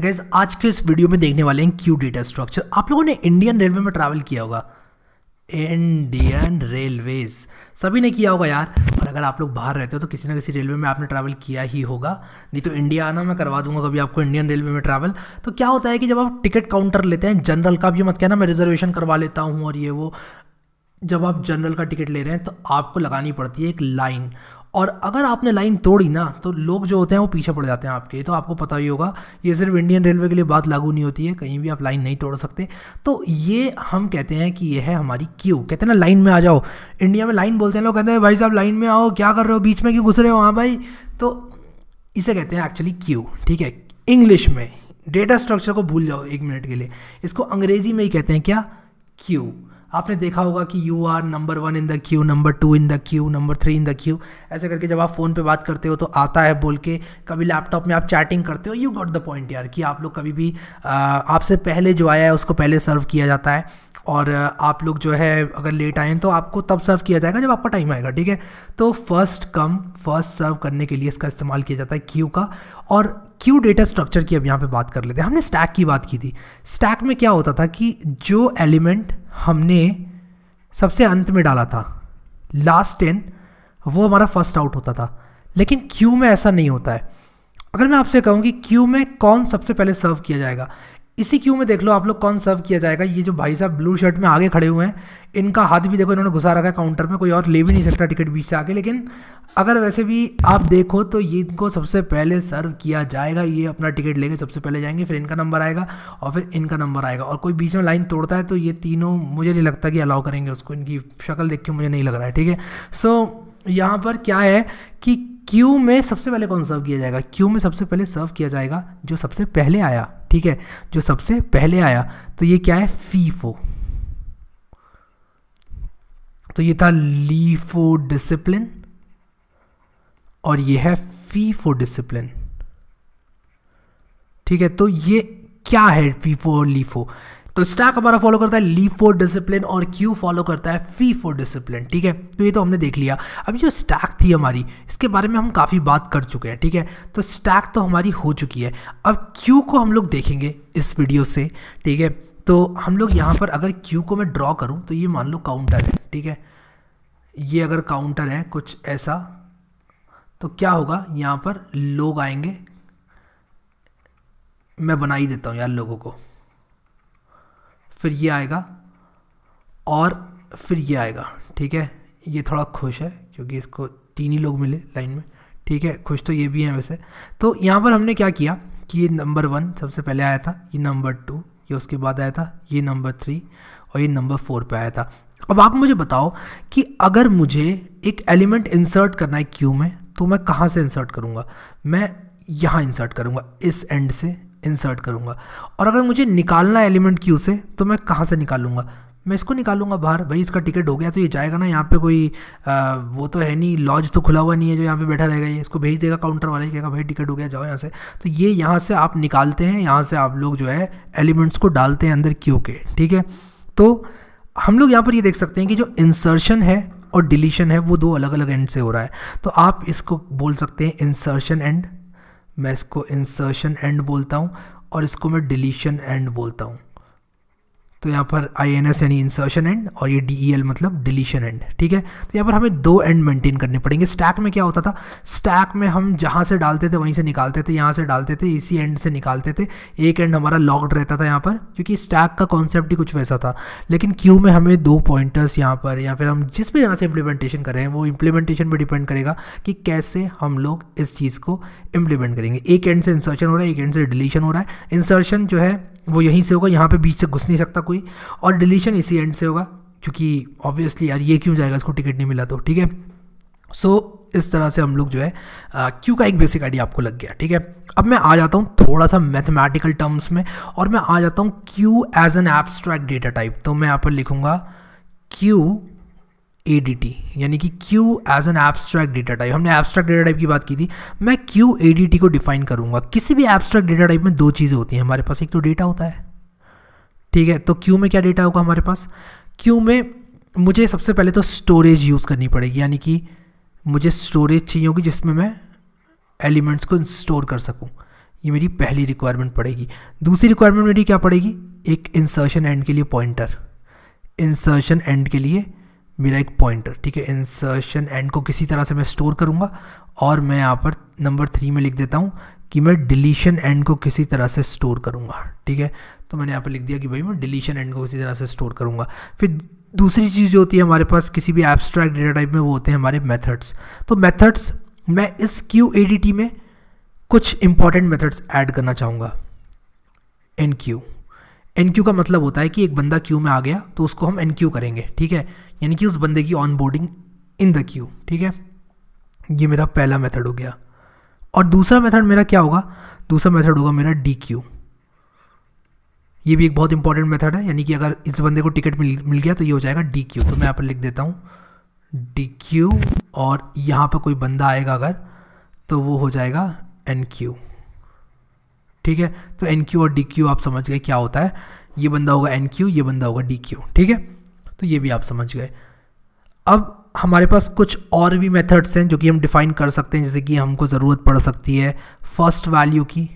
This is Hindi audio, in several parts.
गैस आज के इस वीडियो में देखने वाले हैं क्यू डेटा स्ट्रक्चर आप लोगों ने इंडियन रेलवे में ट्रैवल किया होगा इंडियन रेलवेज सभी ने किया होगा यार और अगर आप लोग बाहर रहते हो तो किसी ना किसी रेलवे में आपने ट्रैवल किया ही होगा नहीं तो इंडिया आना मैं करवा दूंगा कभी आपको इंडियन रेलवे में ट्रैवल तो क्या होता है कि जब आप टिकट काउंटर लेते हैं जनरल का भी मत कहना मैं रिजर्वेशन करवा लेता हूँ और ये वो जब आप जनरल का टिकट ले रहे हैं तो आपको लगानी पड़ती है एक लाइन और अगर आपने लाइन तोड़ी ना तो लोग जो होते हैं वो पीछे पड़ जाते हैं आपके ये तो आपको पता ही होगा ये सिर्फ इंडियन रेलवे के लिए बात लागू नहीं होती है कहीं भी आप लाइन नहीं तोड़ सकते तो ये हम कहते हैं कि ये है हमारी क्यू कहते हैं ना लाइन में आ जाओ इंडिया में लाइन बोलते हैं लोग कहते हैं भाई साहब लाइन में आओ क्या कर रहे हो बीच में क्यों घुस रहे हो हाँ भाई तो इसे कहते हैं एक्चुअली क्यू ठीक है इंग्लिश में डेटा स्ट्रक्चर को भूल जाओ एक मिनट के लिए इसको अंग्रेजी में ही कहते हैं क्या क्यू आपने देखा होगा कि you are number one in the queue number two in the queue number three in the queue ऐसे करके जब आप फ़ोन पे बात करते हो तो आता है बोल के कभी लैपटॉप में आप चैटिंग करते हो यू गॉट द पॉइंट यार कि आप लोग कभी भी आपसे पहले जो आया है उसको पहले सर्व किया जाता है और आप लोग जो है अगर लेट आए तो आपको तब सर्व किया जाएगा जब आपका टाइम आएगा ठीक है तो फर्स्ट कम फर्स्ट सर्व करने के लिए इसका इस्तेमाल किया जाता है क्यू का और क्यू डेटा स्ट्रक्चर की अब यहाँ पे बात कर लेते हैं हमने स्टैक की बात की थी स्टैक में क्या होता था कि जो एलिमेंट हमने सबसे अंत में डाला था लास्ट टेन वो हमारा फर्स्ट आउट होता था लेकिन क्यू में ऐसा नहीं होता है अगर मैं आपसे कहूँ कि क्यू में कौन सबसे पहले सर्व किया जाएगा इसी क्यू में देख लो आप लोग कौन सर्व किया जाएगा ये जो भाई साहब ब्लू शर्ट में आगे खड़े हुए हैं इनका हाथ भी देखो इन्होंने घुसा रखा है काउंटर में कोई और ले भी नहीं सकता टिकट बीच से आके लेकिन अगर वैसे भी आप देखो तो ये इनको सबसे पहले सर्व किया जाएगा ये अपना टिकट लेके सबसे पहले जाएंगे फिर इनका नंबर आएगा और फिर इनका नंबर आएगा और कोई बीच में लाइन तोड़ता है तो ये तीनों मुझे नहीं लगता कि अलाउ करेंगे उसको इनकी शक्ल देख के मुझे नहीं लग रहा है ठीक है सो यहाँ पर क्या है कि क्यू में सबसे पहले कौन सर्व किया जाएगा क्यू में सबसे पहले सर्व किया जाएगा जो सबसे पहले आया ठीक है जो सबसे पहले आया तो ये क्या है फीफो तो ये था लीफो डिसिप्लिन और ये है फीफो डिसिप्लिन ठीक है तो ये क्या है फीफो और लीफो तो स्टैक हमारा फॉलो करता है लीव फॉर डिसिप्लिन और क्यू फॉलो करता है फी फॉर डिसिप्लिन ठीक है तो ये तो हमने देख लिया अब जो स्टैक थी हमारी इसके बारे में हम काफ़ी बात कर चुके हैं ठीक है तो स्टैक तो हमारी हो चुकी है अब क्यू को हम लोग देखेंगे इस वीडियो से ठीक है तो हम लोग यहाँ पर अगर क्यू को मैं ड्रॉ करूँ तो ये मान लो काउंटर है ठीक है ये अगर काउंटर है कुछ ऐसा तो क्या होगा यहाँ पर लोग आएंगे मैं बना ही देता हूँ यार लोगों को फिर ये आएगा और फिर ये आएगा ठीक है ये थोड़ा खुश है क्योंकि इसको तीन ही लोग मिले लाइन में ठीक है खुश तो ये भी हैं वैसे तो यहाँ पर हमने क्या किया कि ये नंबर वन सबसे पहले आया था ये नंबर टू ये उसके बाद आया था ये नंबर थ्री और ये नंबर फोर पे आया था अब आप मुझे बताओ कि अगर मुझे एक एलिमेंट इंसर्ट करना है क्यू में तो मैं कहाँ से इंसर्ट करूँगा मैं यहाँ इंसर्ट करूँगा इस एंड से इंसर्ट करूँगा और अगर मुझे निकालना एलिमेंट क्यू से तो मैं कहाँ से निकालूंगा मैं इसको निकालूंगा बाहर भाई इसका टिकट हो गया तो ये जाएगा ना यहाँ पे कोई आ, वो तो है नहीं लॉज तो खुला हुआ नहीं है जो यहाँ पे बैठा रहेगा ये इसको भेज देगा काउंटर वाले कहेगा भाई टिकट हो गया जाओ यहाँ से तो ये यहाँ से आप निकालते हैं यहाँ से आप लोग जो है एलिमेंट्स को डालते हैं अंदर क्यू के ठीक है तो हम लोग यहाँ पर ये देख सकते हैं कि जो इंसर्शन है और डिलीशन है वो दो अलग अलग एंड से हो रहा है तो आप इसको बोल सकते हैं इंसर्शन एंड मैं इसको इंसर्शन एंड बोलता हूँ और इसको मैं डिलीशन एंड बोलता हूँ तो यहाँ पर आई एन एस यानी इंसर्शन एंड और ये डी ई एल मतलब डिलीशन एंड ठीक है तो यहाँ पर हमें दो एंड मेंटेन करने पड़ेंगे स्टैक में क्या होता था स्टैक में हम जहाँ से डालते थे वहीं से निकालते थे यहाँ से डालते थे इसी एंड से निकालते थे एक एंड हमारा लॉक्ड रहता था यहाँ पर क्योंकि स्टैक का कॉन्सेप्ट ही कुछ वैसा था लेकिन क्यू में हमें दो पॉइंटर्स यहाँ पर या फिर हम जिस भी जगह से इम्प्लीमेंटेशन कर रहे हैं वो इम्प्लीमेंटेशन पर डिपेंड करेगा कि कैसे हम लोग इस चीज़ को इम्प्लीमेंट करेंगे एक एंड से इंसर्शन हो रहा है एक एंड से डिलीशन हो रहा है इंसर्शन जो है वो यहीं से होगा यहाँ पे बीच से घुस नहीं सकता कोई और डिलीशन इसी एंड से होगा क्योंकि ऑब्वियसली यार ये क्यों जाएगा इसको टिकट नहीं मिला तो ठीक है सो इस तरह से हम लोग जो है क्यू का एक बेसिक आइडिया आपको लग गया ठीक है अब मैं आ जाता हूँ थोड़ा सा मैथमेटिकल टर्म्स में और मैं आ जाता हूँ queue as an abstract data type तो मैं यहाँ पर लिखूँगा क्यू ए डी टी यानी कि queue as an abstract data type हमने एब्स्ट्रैक्ट डेटा टाइप की बात की थी मैं क्यू ए डी टी को डिफाइन करूँगा किसी भी एब्स्ट्रैक्ट डेटा टाइप में दो चीज़ें होती हैं हमारे पास एक तो डेटा होता है ठीक है तो क्यू में क्या डेटा होगा हमारे पास क्यू में मुझे सबसे पहले तो स्टोरेज यूज़ करनी पड़ेगी यानी कि मुझे स्टोरेज चाहिए होगी जिसमें मैं एलिमेंट्स को स्टोर कर सकूँ ये मेरी पहली रिक्वायरमेंट पड़ेगी दूसरी रिक्वायरमेंट मेरी क्या पड़ेगी एक इंसर्शन एंड के लिए पॉइंटर इंसर्शन एंड के लिए मेरा एक पॉइंटर ठीक है इंसर्शन एंड को किसी तरह से मैं स्टोर करूँगा और मैं यहाँ पर नंबर थ्री में लिख देता हूँ कि मैं डिलीशन एंड को किसी तरह से स्टोर करूँगा ठीक है तो मैंने यहाँ पर लिख दिया कि भाई मैं डिलीशन एंड को किसी तरह से स्टोर करूँगा फिर दूसरी चीज़ जो होती है हमारे पास किसी भी एब्स्ट्रैक्ट डेटा टाइप में वो होते हैं हमारे मेथड्स तो मेथड्स मैं इस क्यू ए डी टी में कुछ इंपॉर्टेंट मेथड्स ऐड करना चाहूँगा इन क्यू एन का मतलब होता है कि एक बंदा क्यू में आ गया तो उसको हम एन करेंगे ठीक है यानी कि उस बंदे की onboarding in the queue ठीक है ये मेरा पहला मेथड हो गया और दूसरा मेथड मेरा क्या होगा दूसरा मेथड होगा मेरा डी क्यू ये भी एक बहुत इंपॉर्टेंट मेथड है यानी कि अगर इस बंदे को टिकट मिल मिल गया तो ये हो जाएगा डी क्यू तो मैं यहाँ पर लिख देता हूँ डी क्यू और यहाँ पर कोई बंदा आएगा अगर तो वो हो जाएगा एन क्यू ठीक है तो एन क्यू और डी क्यू आप समझ गए क्या होता है ये बंदा होगा एन क्यू ये बंदा होगा डी क्यू ठीक है तो ये भी आप समझ गए अब हमारे पास कुछ और भी मेथड्स हैं जो कि हम डिफ़ाइन कर सकते हैं जैसे कि हमको ज़रूरत पड़ सकती है फर्स्ट वैल्यू की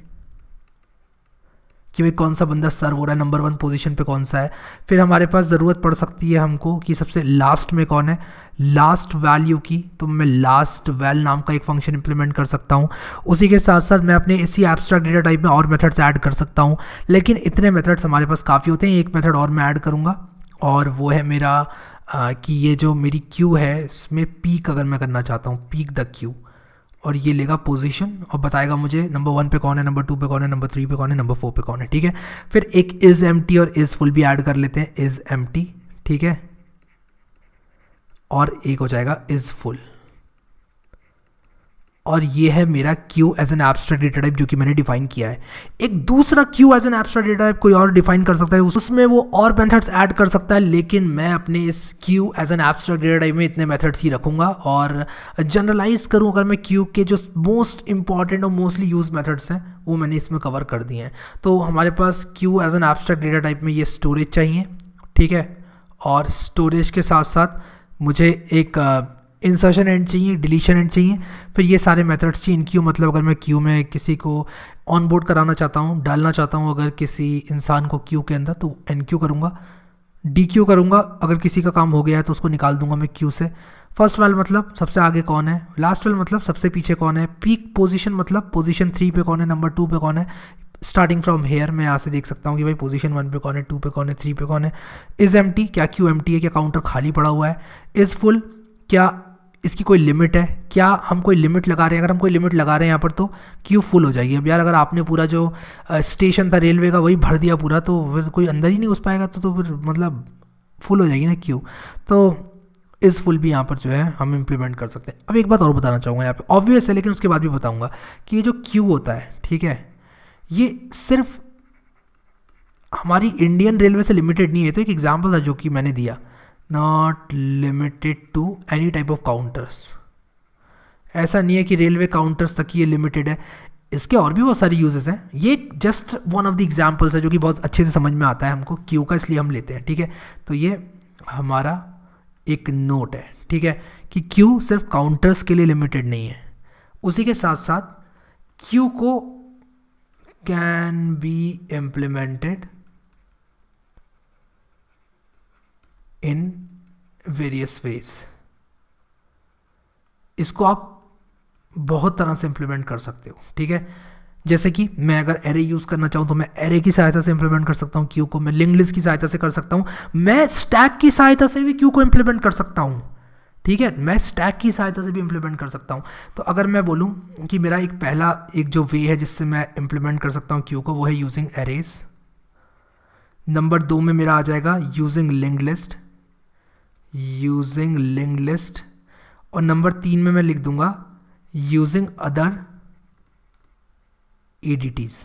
कि भाई कौन सा बंदा सर्व हो रहा है नंबर वन पोजीशन पे कौन सा है फिर हमारे पास ज़रूरत पड़ सकती है हमको कि सबसे लास्ट में कौन है लास्ट वैल्यू की तो मैं लास्ट वैल नाम का एक फंक्शन इंप्लीमेंट कर सकता हूँ उसी के साथ साथ मैं अपने इसी एब्स्ट्रैक्ट डेटा टाइप में और मेथड्स ऐड कर सकता हूँ लेकिन इतने मेथड्स हमारे पास काफ़ी होते हैं एक मेथड और मैं ऐड करूँगा और वो है मेरा आ, कि ये जो मेरी क्यू है इसमें पीक अगर मैं करना चाहता हूँ पीक द क्यू और ये लेगा पोजीशन और बताएगा मुझे नंबर वन पे कौन है नंबर टू पे कौन है नंबर थ्री पे कौन है नंबर फोर पे कौन है ठीक है फिर एक इज़ एम और इज़ फुल भी ऐड कर लेते हैं इज़ एम ठीक है और एक हो जाएगा इज़ फुल और ये है मेरा queue as an abstract data type जो कि मैंने डिफाइन किया है एक दूसरा queue as an abstract data type कोई और डिफाइन कर सकता है उसमें वो और मेथड्स ऐड कर सकता है लेकिन मैं अपने इस queue as an abstract data type में इतने मेथड्स ही रखूंगा और जनरलाइज करूँ अगर मैं क्यू के जो मोस्ट इंपॉर्टेंट और मोस्टली यूज मैथड्स हैं वो मैंने इसमें कवर कर दिए हैं तो हमारे पास queue as an abstract data type में ये स्टोरेज चाहिए ठीक है और स्टोरेज के साथ साथ मुझे एक इंसर्शन एंड चाहिए डिलीशन एंड चाहिए फिर ये सारे मेथड्स चाहिए इन क्यू मतलब अगर मैं क्यू में किसी को ऑन बोर्ड कराना चाहता हूँ डालना चाहता हूँ अगर किसी इंसान को क्यू के अंदर तो एन क्यू करूँगा डी क्यू करूँगा अगर किसी का काम हो गया है तो उसको निकाल दूंगा मैं क्यू से फर्स्ट वाल मतलब सबसे आगे कौन है लास्ट वाल मतलब सबसे पीछे कौन है पीक पोजीशन मतलब पोजीशन थ्री पे कौन है नंबर टू पे कौन है स्टार्टिंग फ्रॉम हेयर मैं यहाँ से देख सकता हूँ कि भाई पोजीशन वन पे कौन है टू पे कौन है थ्री पे कौन है इज़ एम क्या क्यू एम है क्या काउंटर खाली पड़ा हुआ है इज़ फुल क्या इसकी कोई लिमिट है क्या हम कोई लिमिट लगा रहे हैं अगर हम कोई लिमिट लगा रहे हैं यहाँ पर तो क्यू फुल हो जाएगी अब यार अगर आपने पूरा जो स्टेशन था रेलवे का वही भर दिया पूरा तो फिर कोई अंदर ही नहीं घुस पाएगा तो तो फिर मतलब फुल हो जाएगी ना क्यू तो इस फुल भी यहाँ पर जो है हम इम्प्लीमेंट कर सकते हैं अब एक बात और बताना चाहूँगा यहाँ पर ऑब्वियस है लेकिन उसके बाद भी बताऊँगा कि ये जो क्यू होता है ठीक है ये सिर्फ हमारी इंडियन रेलवे से लिमिटेड नहीं है तो एक एग्जाम्पल था जो कि मैंने दिया not limited to any type of counters ऐसा नहीं है कि रेलवे काउंटर्स तक ये लिमिटेड है इसके और भी बहुत सारे यूजेस हैं ये just one of the examples है जो कि बहुत अच्छे से समझ में आता है हमको क्यू का इसलिए हम लेते हैं ठीक है तो ये हमारा एक नोट है ठीक है कि क्यू सिर्फ काउंटर्स के लिए लिमिटेड नहीं है उसी के साथ साथ क्यू को can be implemented in various ways इसको आप बहुत तरह से इम्प्लीमेंट कर सकते हो ठीक है जैसे कि मैं अगर एरे यूज़ करना चाहूँ तो मैं एरे की सहायता से इंप्लीमेंट कर सकता हूँ क्यू को मैं लिंक लिस्ट की सहायता से कर सकता हूँ मैं स्टैक की सहायता से भी क्यू को इंप्लीमेंट कर सकता हूँ ठीक है मैं स्टैक की सहायता से भी इंप्लीमेंट कर सकता हूँ तो अगर मैं बोलूँ कि मेरा एक पहला एक जो वे है जिससे मैं इंप्लीमेंट कर सकता हूँ क्यू को वो है यूजिंग एरेज नंबर दो में मेरा आ जाएगा using linked list list using link list और नंबर तीन में मैं लिख दूंगा यूजिंग अदर एडिटीज़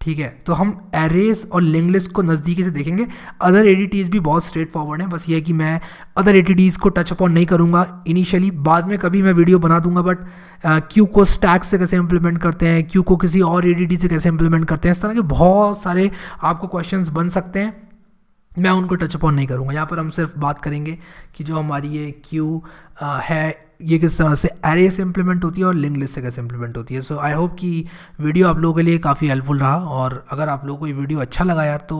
ठीक है तो हम एरेस और लिंक लिस्ट को नज़दीकी से देखेंगे अदर एडिटीज़ भी बहुत स्ट्रेट फॉरवर्ड है बस ये है कि मैं अदर एडिटीज़ को टच अपॉन नहीं करूँगा इनिशियली बाद में कभी मैं वीडियो बना दूंगा बट क्यू uh, को स्टैक से कैसे इंप्लीमेंट करते हैं क्यू को किसी और एडिटी से कैसे इंप्लीमेंट करते हैं इस तरह के बहुत सारे आपको क्वेश्चन बन सकते हैं मैं उनको टच अपॉन नहीं करूँगा यहाँ पर हम सिर्फ बात करेंगे कि जो हमारी ये क्यू है ये किस तरह से एरे से इम्प्लीमेंट होती है और लिंक लिस्ट से कैसे इम्प्लीमेंट होती है सो आई होप कि वीडियो आप लोगों के लिए काफ़ी हेल्पफुल रहा और अगर आप लोगों को ये वीडियो अच्छा लगा यार तो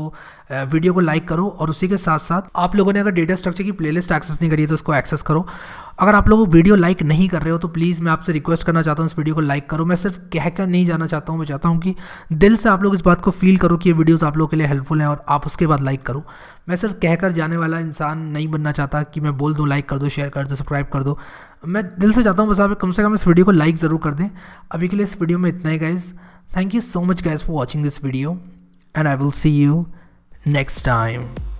वीडियो को लाइक करो और उसी के साथ साथ आप लोगों ने अगर डेटा स्ट्रक्चर की प्लेलिस्ट एक्सेस नहीं करी है तो उसको एक्सेस करो अगर आप लोग वीडियो लाइक नहीं कर रहे हो तो प्लीज़ मैं आपसे रिक्वेस्ट करना चाहता हूँ इस वीडियो को लाइक करो मैं सिर्फ कहकर नहीं जाना चाहता हूँ मैं चाहता हूँ कि दिल से आप लोग इस बात को फील करो कि ये वीडियोज़ आप लोगों के लिए हेल्पफुल हैं और आप उसके बाद लाइक करो मैं सिर्फ कहकर जाने वाला इंसान नहीं बनना चाहता कि मैं बोल दूँ लाइक कर दो शेयर कर दो सब्सक्राइब कर दो मैं दिल से चाहता हूँ बस आप कम से कम इस वीडियो को लाइक ज़रूर कर दें अभी के लिए इस वीडियो में इतना ही guys thank you so much guys for watching this video and I will see you next time